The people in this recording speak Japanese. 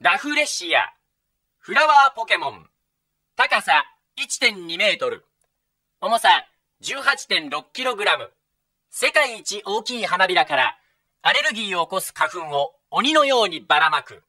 ラフレシア、フラワーポケモン、高さ1.2メートル、重さ1 8 6ラム、世界一大きい花びらからアレルギーを起こす花粉を鬼のようにばらまく。